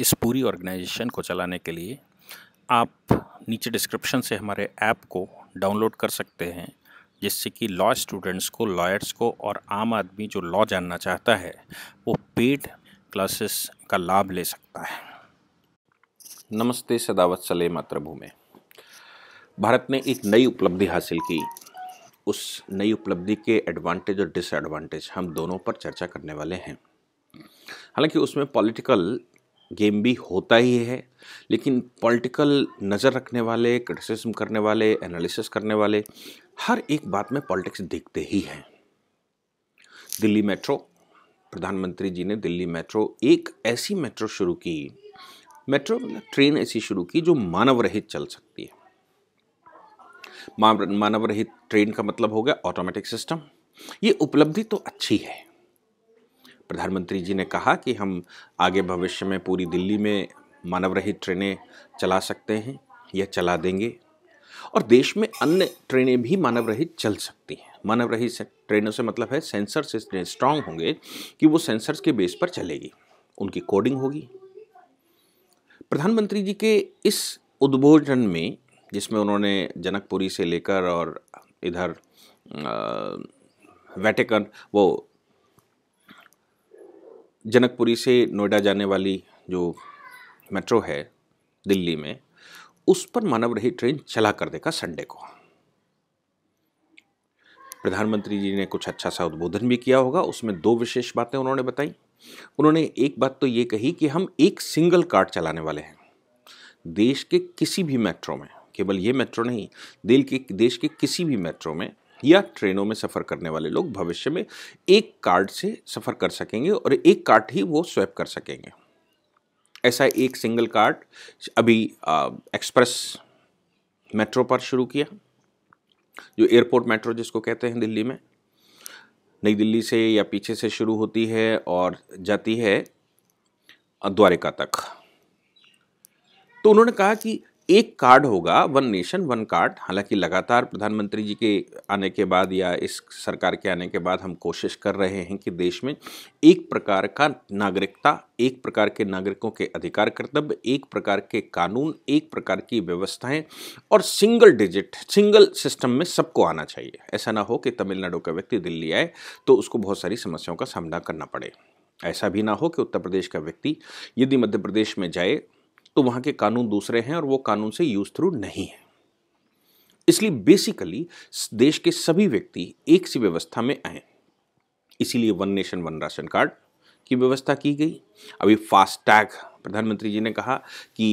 इस पूरी ऑर्गेनाइजेशन को चलाने के लिए आप नीचे डिस्क्रिप्शन से हमारे ऐप को डाउनलोड कर सकते हैं जिससे कि लॉ स्टूडेंट्स को लॉयर्स को और आम आदमी जो लॉ जानना चाहता है वो पेड क्लासेस का लाभ ले सकता है नमस्ते सदावत सले मातृभूमि भारत ने एक नई उपलब्धि हासिल की उस नई उपलब्धि के एडवांटेज और डिसएडवांटेज हम दोनों पर चर्चा करने वाले हैं हालांकि उसमें पॉलिटिकल गेम भी होता ही है लेकिन पॉलिटिकल नज़र रखने वाले क्रिटिसिज्म करने वाले एनालिसिस करने वाले हर एक बात में पॉलिटिक्स देखते ही हैं दिल्ली मेट्रो प्रधानमंत्री जी ने दिल्ली मेट्रो एक ऐसी मेट्रो शुरू की मेट्रो मतलब ट्रेन ऐसी शुरू की जो मानव रहित चल सकती है मानव रहित ट्रेन का मतलब हो गया ऑटोमेटिक सिस्टम ये उपलब्धि तो अच्छी है प्रधानमंत्री जी ने कहा कि हम आगे भविष्य में पूरी दिल्ली में मानव रहित ट्रेनें चला सकते हैं या चला देंगे और देश में अन्य ट्रेनें भी मानव रहित चल सकती हैं मानव रहित ट्रेनों से मतलब है सेंसर्स इतने स्ट्रांग होंगे कि वो सेंसर्स के बेस पर चलेगी उनकी कोडिंग होगी प्रधानमंत्री जी के इस उद्बोधन में जिसमें उन्होंने जनकपुरी से लेकर और इधर वेटिकन वो जनकपुरी से नोएडा जाने वाली जो मेट्रो है दिल्ली में उस पर मानव रही ट्रेन चला कर देगा संडे को प्रधानमंत्री जी ने कुछ अच्छा सा उद्बोधन भी किया होगा उसमें दो विशेष बातें उन्होंने बताई उन्होंने एक बात तो ये कही कि हम एक सिंगल कार्ड चलाने वाले हैं देश के किसी भी मेट्रो में केवल ये मेट्रो नहीं दिल के देश के किसी भी मेट्रो में या ट्रेनों में सफ़र करने वाले लोग भविष्य में एक कार्ड से सफ़र कर सकेंगे और एक कार्ड ही वो स्वैप कर सकेंगे ऐसा एक सिंगल कार्ड अभी एक्सप्रेस मेट्रो पर शुरू किया जो एयरपोर्ट मेट्रो जिसको कहते हैं दिल्ली में नई दिल्ली से या पीछे से शुरू होती है और जाती है द्वारिका तक तो उन्होंने कहा कि एक कार्ड होगा वन नेशन वन कार्ड हालांकि लगातार प्रधानमंत्री जी के आने के बाद या इस सरकार के आने के बाद हम कोशिश कर रहे हैं कि देश में एक प्रकार का नागरिकता एक प्रकार के नागरिकों के अधिकार कर्तव्य एक प्रकार के कानून एक प्रकार की व्यवस्थाएं और सिंगल डिजिट सिंगल सिस्टम में सबको आना चाहिए ऐसा ना हो कि तमिलनाडु का व्यक्ति दिल्ली आए तो उसको बहुत सारी समस्याओं का सामना करना पड़े ऐसा भी ना हो कि उत्तर प्रदेश का व्यक्ति यदि मध्य प्रदेश में जाए तो वहां के कानून दूसरे हैं और वो कानून से यूज थ्रू नहीं है इसलिए बेसिकली देश के सभी व्यक्ति एक सी व्यवस्था में आए इसीलिए one nation one ration card की व्यवस्था की गई अभी फास्टैग प्रधानमंत्री जी ने कहा कि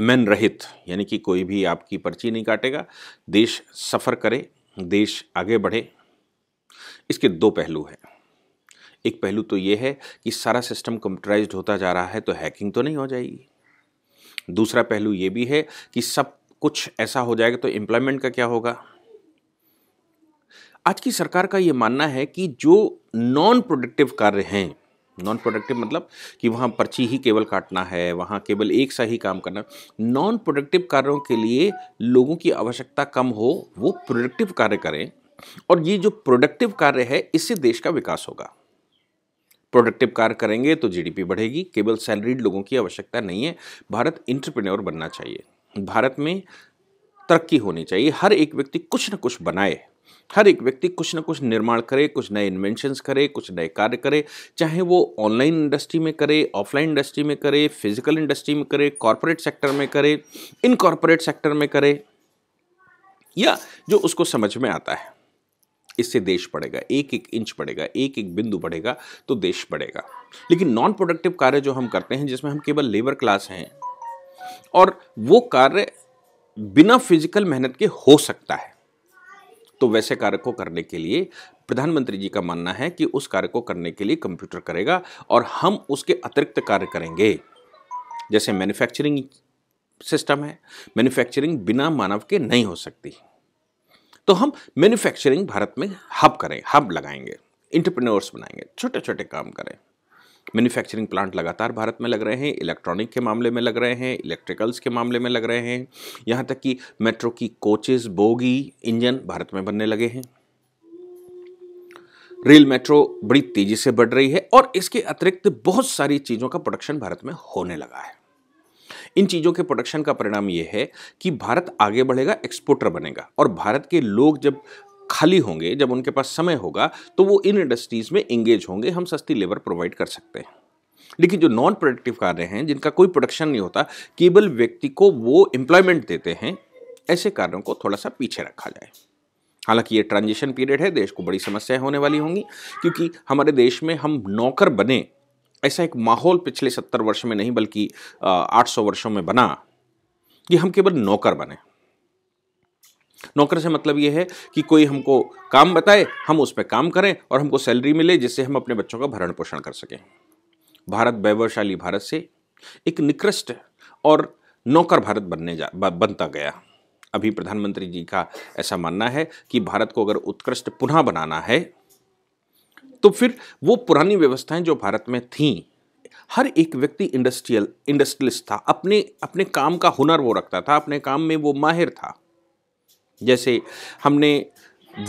मैन रहित यानी कि कोई भी आपकी पर्ची नहीं काटेगा देश सफ़र करे देश आगे बढ़े इसके दो पहलू हैं एक पहलू तो ये है कि सारा सिस्टम कंप्यूटराइज होता जा रहा है तो हैकिंग तो नहीं हो जाएगी दूसरा पहलू ये भी है कि सब कुछ ऐसा हो जाएगा तो एम्प्लॉयमेंट का क्या होगा आज की सरकार का ये मानना है कि जो नॉन प्रोडक्टिव कार्य हैं नॉन प्रोडक्टिव मतलब कि वहाँ पर्ची ही केवल काटना है वहाँ केवल एक सा ही काम करना नॉन प्रोडक्टिव कार्यों के लिए लोगों की आवश्यकता कम हो वो प्रोडक्टिव कार्य करें और ये जो प्रोडक्टिव कार्य है इससे देश का विकास होगा प्रोडक्टिव कार्य करेंगे तो जीडीपी बढ़ेगी केवल सैलरीड लोगों की आवश्यकता नहीं है भारत इंटरप्रेन्योर बनना चाहिए भारत में तरक्की होनी चाहिए हर एक व्यक्ति कुछ न कुछ बनाए हर एक व्यक्ति कुछ ना कुछ निर्माण करे कुछ नए इन्वेंशंस करे कुछ नए कार्य करे चाहे वो ऑनलाइन इंडस्ट्री में करे ऑफलाइन इंडस्ट्री में करे फिजिकल इंडस्ट्री में करे कॉरपोरेट सेक्टर में करे इन सेक्टर में करे या जो उसको समझ में आता है इससे देश बढ़ेगा एक एक इंच बढ़ेगा एक एक बिंदु बढ़ेगा तो देश बढ़ेगा लेकिन नॉन प्रोडक्टिव कार्य जो हम करते हैं जिसमें हम केवल लेबर क्लास हैं और वो कार्य बिना फिजिकल मेहनत के हो सकता है तो वैसे कार्य को करने के लिए प्रधानमंत्री जी का मानना है कि उस कार्य को करने के लिए कंप्यूटर करेगा और हम उसके अतिरिक्त कार्य करेंगे जैसे मैन्युफैक्चरिंग सिस्टम है मैन्युफैक्चरिंग बिना मानव के नहीं हो सकती तो हम मैन्युफैक्चरिंग भारत में हब करें हब लगाएंगे इंटरप्रेन्योर्स बनाएंगे छोटे छोटे काम करें मैन्युफैक्चरिंग प्लांट लगातार भारत में लग रहे हैं इलेक्ट्रॉनिक के मामले में लग रहे हैं इलेक्ट्रिकल्स के मामले में लग रहे हैं यहाँ तक कि मेट्रो की कोचेस बोगी इंजन भारत में बनने लगे हैं रेल मेट्रो बड़ी तेजी से बढ़ रही है और इसके अतिरिक्त बहुत सारी चीज़ों का प्रोडक्शन भारत में होने लगा है इन चीज़ों के प्रोडक्शन का परिणाम ये है कि भारत आगे बढ़ेगा एक्सपोर्टर बनेगा और भारत के लोग जब खाली होंगे जब उनके पास समय होगा तो वो इन इंडस्ट्रीज़ में इंगेज होंगे हम सस्ती लेबर प्रोवाइड कर सकते हैं लेकिन जो नॉन प्रोडक्टिव कार्य हैं जिनका कोई प्रोडक्शन नहीं होता केवल व्यक्ति को वो एम्प्लॉयमेंट देते हैं ऐसे कार्यों को थोड़ा सा पीछे रखा जाए हालांकि ये ट्रांजिशन पीरियड है देश को बड़ी समस्याएं होने वाली होंगी क्योंकि हमारे देश में हम नौकर बने ऐसा एक माहौल पिछले सत्तर वर्ष में नहीं बल्कि आठ सौ वर्षों में बना कि हम केवल नौकर बने नौकर से मतलब यह है कि कोई हमको काम बताए हम उस पर काम करें और हमको सैलरी मिले जिससे हम अपने बच्चों का भरण पोषण कर सकें भारत वैभवशाली भारत से एक निकृष्ट और नौकर भारत बनने जा बनता गया अभी प्रधानमंत्री जी का ऐसा मानना है कि भारत को अगर उत्कृष्ट पुनः बनाना है तो फिर वो पुरानी व्यवस्थाएं जो भारत में थीं हर एक व्यक्ति इंडस्ट्रियल इंडस्ट्रियलिस्ट था अपने अपने काम का हुनर वो रखता था अपने काम में वो माहिर था जैसे हमने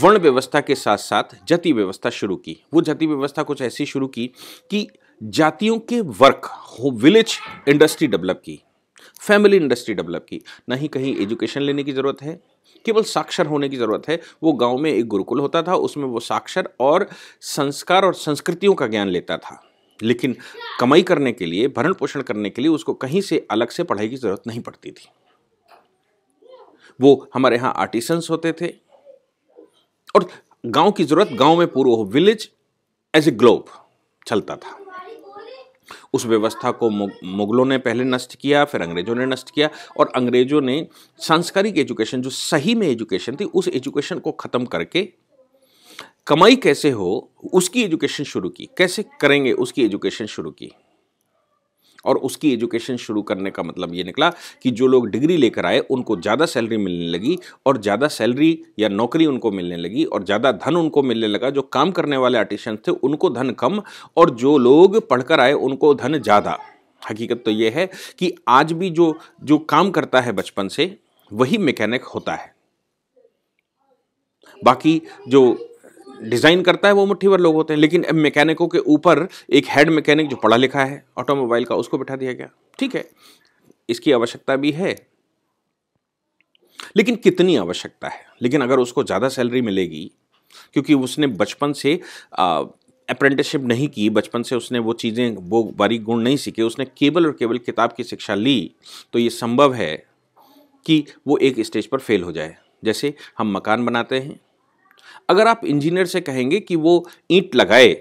वर्ण व्यवस्था के साथ साथ जाति व्यवस्था शुरू की वो जाति व्यवस्था कुछ ऐसी शुरू की कि जातियों के वर्क हो विलेज इंडस्ट्री डेवलप की फैमिली इंडस्ट्री डेवलप की ना ही कहीं एजुकेशन लेने की ज़रूरत है केवल साक्षर होने की ज़रूरत है वो गांव में एक गुरुकुल होता था उसमें वो साक्षर और संस्कार और संस्कृतियों का ज्ञान लेता था लेकिन कमाई करने के लिए भरण पोषण करने के लिए उसको कहीं से अलग से पढ़ाई की ज़रूरत नहीं पड़ती थी वो हमारे यहाँ आर्टिसंस होते थे और गांव की ज़रूरत गांव में पूर्व हो विलेज एज ए ग्लोब चलता था उस व्यवस्था को मुगलों ने पहले नष्ट किया फिर अंग्रेजों ने नष्ट किया और अंग्रेजों ने सांस्कारिक एजुकेशन जो सही में एजुकेशन थी उस एजुकेशन को ख़त्म करके कमाई कैसे हो उसकी एजुकेशन शुरू की कैसे करेंगे उसकी एजुकेशन शुरू की और उसकी एजुकेशन शुरू करने का मतलब ये निकला कि जो लोग डिग्री लेकर आए उनको ज़्यादा सैलरी मिलने लगी और ज़्यादा सैलरी या नौकरी उनको मिलने लगी और ज़्यादा धन उनको मिलने लगा जो काम करने वाले आर्टिशन थे उनको धन कम और जो लोग पढ़कर आए उनको धन ज़्यादा हकीकत तो ये है कि आज भी जो जो काम करता है बचपन से वही मैकेनिक होता है बाकी जो डिज़ाइन करता है वो मुट्ठी भर लोग होते हैं लेकिन अब मैकेनिकों के ऊपर एक हेड मैकेनिक जो पढ़ा लिखा है ऑटोमोबाइल का उसको बिठा दिया गया ठीक है इसकी आवश्यकता भी है लेकिन कितनी आवश्यकता है लेकिन अगर उसको ज़्यादा सैलरी मिलेगी क्योंकि उसने बचपन से अप्रेंटिसशिप नहीं की बचपन से उसने वो चीज़ें वो बारीक गुण नहीं सीखे उसने केवल और केवल किताब की शिक्षा ली तो ये संभव है कि वो एक स्टेज पर फेल हो जाए जैसे हम मकान बनाते हैं अगर आप इंजीनियर से कहेंगे कि वो ईंट लगाए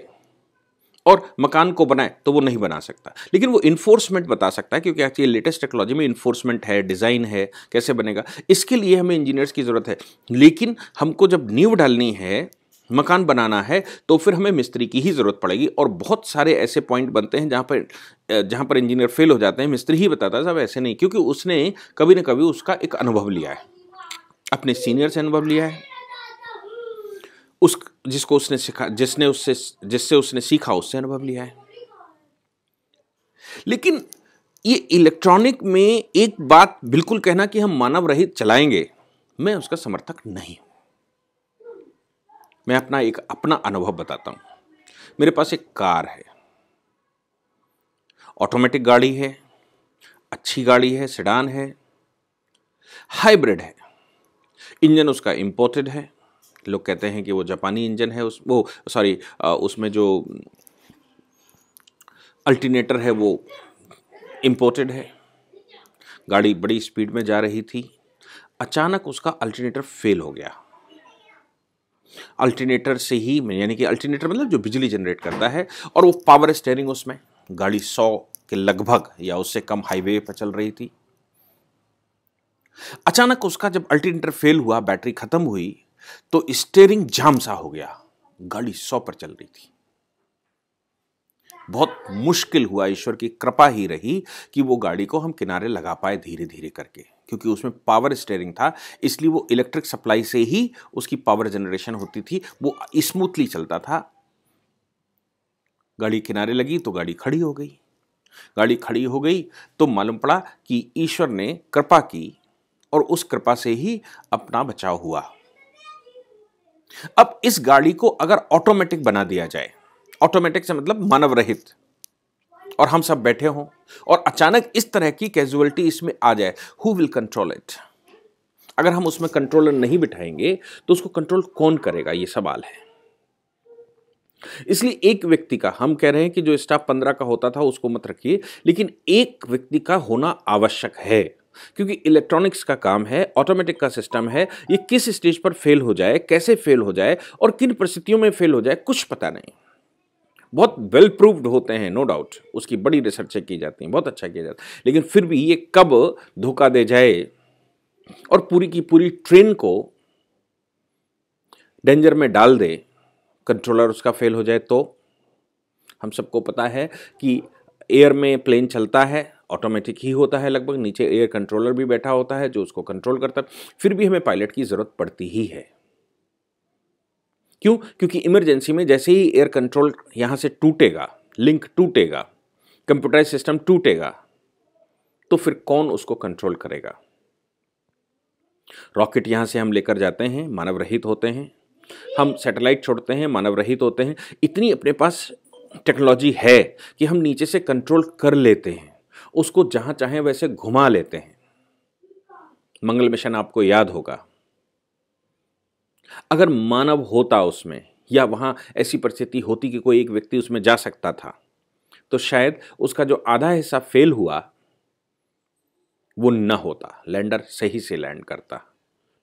और मकान को बनाए तो वो नहीं बना सकता लेकिन वो इन्फोर्समेंट बता सकता है क्योंकि आज ये लेटेस्ट टेक्नोलॉजी में इन्फोर्समेंट है डिज़ाइन है कैसे बनेगा इसके लिए हमें इंजीनियर्स की ज़रूरत है लेकिन हमको जब नींव डालनी है मकान बनाना है तो फिर हमें मिस्त्री की ही ज़रूरत पड़ेगी और बहुत सारे ऐसे पॉइंट बनते हैं जहाँ पर जहाँ पर इंजीनियर फेल हो जाते हैं मिस्त्री ही बताता है सब ऐसे नहीं क्योंकि उसने कभी ना कभी उसका एक अनुभव लिया है अपने सीनियर से अनुभव लिया है उस जिसको उसने सिखा जिसने उससे जिससे उसने सीखा उससे अनुभव लिया है लेकिन ये इलेक्ट्रॉनिक में एक बात बिल्कुल कहना कि हम मानव रहित चलाएंगे मैं उसका समर्थक नहीं मैं अपना एक अपना अनुभव बताता हूं मेरे पास एक कार है ऑटोमेटिक गाड़ी है अच्छी गाड़ी है सिडान है हाइब्रिड है इंजन उसका इंपोर्टेड है लोग कहते हैं कि वो जापानी इंजन है उस वो सॉरी उसमें जो अल्टीनेटर है वो इम्पोर्टेड है गाड़ी बड़ी स्पीड में जा रही थी अचानक उसका अल्टरनेटर फेल हो गया अल्टीनेटर से ही यानी कि अल्टीनेटर मतलब जो बिजली जनरेट करता है और वो पावर स्टेयरिंग उसमें गाड़ी सौ के लगभग या उससे कम हाईवे पर चल रही थी अचानक उसका जब अल्टीनेटर फेल हुआ बैटरी खत्म हुई तो स्टेयरिंग जाम सा हो गया गाड़ी सौ पर चल रही थी बहुत मुश्किल हुआ ईश्वर की कृपा ही रही कि वो गाड़ी को हम किनारे लगा पाए धीरे धीरे करके क्योंकि उसमें पावर स्टेयरिंग था इसलिए वो इलेक्ट्रिक सप्लाई से ही उसकी पावर जनरेशन होती थी वो स्मूथली चलता था गाड़ी किनारे लगी तो गाड़ी खड़ी हो गई गाड़ी खड़ी हो गई तो मालूम पड़ा कि ईश्वर ने कृपा की और उस कृपा से ही अपना बचाव हुआ अब इस गाड़ी को अगर ऑटोमेटिक बना दिया जाए ऑटोमेटिक से मतलब मानव रहित और हम सब बैठे हों और अचानक इस तरह की कैजुअलिटी इसमें आ जाए हु विल कंट्रोल इट अगर हम उसमें कंट्रोलर नहीं बिठाएंगे तो उसको कंट्रोल कौन करेगा ये सवाल है इसलिए एक व्यक्ति का हम कह रहे हैं कि जो स्टाफ पंद्रह का होता था उसको मत रखिए लेकिन एक व्यक्ति का होना आवश्यक है क्योंकि इलेक्ट्रॉनिक्स का काम है ऑटोमेटिक का सिस्टम है ये किस स्टेज पर फेल हो जाए कैसे फेल हो जाए और किन परिस्थितियों में फेल हो जाए कुछ पता नहीं बहुत वेल प्रूव्ड होते हैं नो डाउट उसकी बड़ी रिसर्चें की जाती हैं बहुत अच्छा किया जाता है लेकिन फिर भी ये कब धोखा दे जाए और पूरी की पूरी ट्रेन को डेंजर में डाल दे कंट्रोलर उसका फेल हो जाए तो हम सबको पता है कि एयर में प्लेन चलता है ऑटोमेटिक ही होता है लगभग नीचे एयर कंट्रोलर भी बैठा होता है जो उसको कंट्रोल करता है फिर भी हमें पायलट की ज़रूरत पड़ती ही है क्यों क्योंकि इमरजेंसी में जैसे ही एयर कंट्रोल यहाँ से टूटेगा लिंक टूटेगा कंप्यूटराइज सिस्टम टूटेगा तो फिर कौन उसको कंट्रोल करेगा रॉकेट यहां से हम लेकर जाते हैं मानव रहित होते हैं हम सैटेलाइट छोड़ते हैं मानव रहित होते हैं इतनी अपने पास टेक्नोलॉजी है कि हम नीचे से कंट्रोल कर लेते हैं उसको जहां चाहें वैसे घुमा लेते हैं मंगल मिशन आपको याद होगा अगर मानव होता उसमें या वहां ऐसी परिस्थिति होती कि कोई एक व्यक्ति उसमें जा सकता था तो शायद उसका जो आधा हिस्सा फेल हुआ वो न होता लैंडर सही से लैंड करता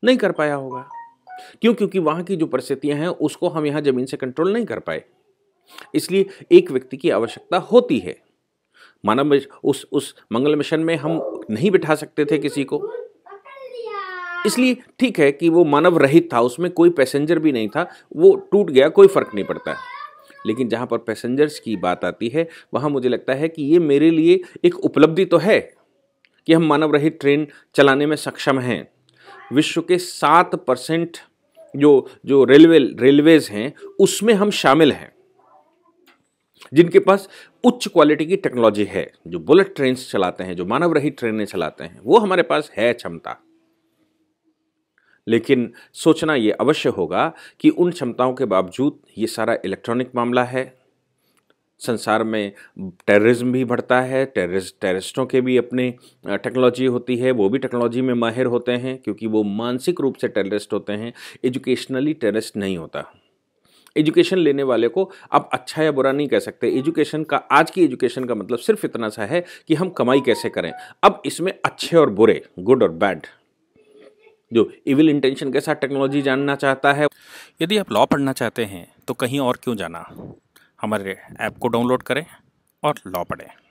नहीं कर पाया होगा क्यों क्योंकि वहां की जो परिस्थितियां हैं उसको हम यहां ज़मीन से कंट्रोल नहीं कर पाए इसलिए एक व्यक्ति की आवश्यकता होती है मानव उस उस मंगल मिशन में हम नहीं बिठा सकते थे किसी को इसलिए ठीक है कि वो मानव रहित था उसमें कोई पैसेंजर भी नहीं था वो टूट गया कोई फ़र्क नहीं पड़ता लेकिन जहाँ पर पैसेंजर्स की बात आती है वहाँ मुझे लगता है कि ये मेरे लिए एक उपलब्धि तो है कि हम मानव रहित ट्रेन चलाने में सक्षम हैं विश्व के सात परसेंट जो जो रेलवे रेलवेज़ हैं उसमें हम शामिल हैं जिनके पास उच्च क्वालिटी की टेक्नोलॉजी है जो बुलेट ट्रेन चलाते हैं जो मानव रहित ट्रेनें चलाते हैं वो हमारे पास है क्षमता लेकिन सोचना ये अवश्य होगा कि उन क्षमताओं के बावजूद ये सारा इलेक्ट्रॉनिक मामला है संसार में टेररिज्म भी बढ़ता है टेररिस्ट टेररिस्टों के भी अपने टेक्नोलॉजी होती है वो भी टेक्नोलॉजी में माहिर होते हैं क्योंकि वो मानसिक रूप से टेररिस्ट होते हैं एजुकेशनली टेररिस्ट नहीं होता एजुकेशन लेने वाले को आप अच्छा या बुरा नहीं कह सकते एजुकेशन का आज की एजुकेशन का मतलब सिर्फ इतना सा है कि हम कमाई कैसे करें अब इसमें अच्छे और बुरे गुड और बैड जो इविल इंटेंशन के साथ टेक्नोलॉजी जानना चाहता है यदि आप लॉ पढ़ना चाहते हैं तो कहीं और क्यों जाना हमारे ऐप को डाउनलोड करें और लॉ पढ़ें